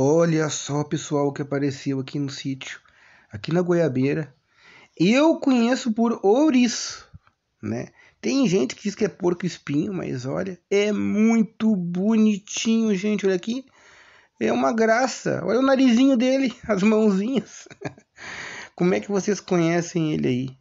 Olha só, pessoal, o que apareceu aqui no sítio, aqui na Goiabeira. Eu conheço por ouriço, né? Tem gente que diz que é porco espinho, mas olha, é muito bonitinho, gente. Olha aqui, é uma graça. Olha o narizinho dele, as mãozinhas. Como é que vocês conhecem ele aí?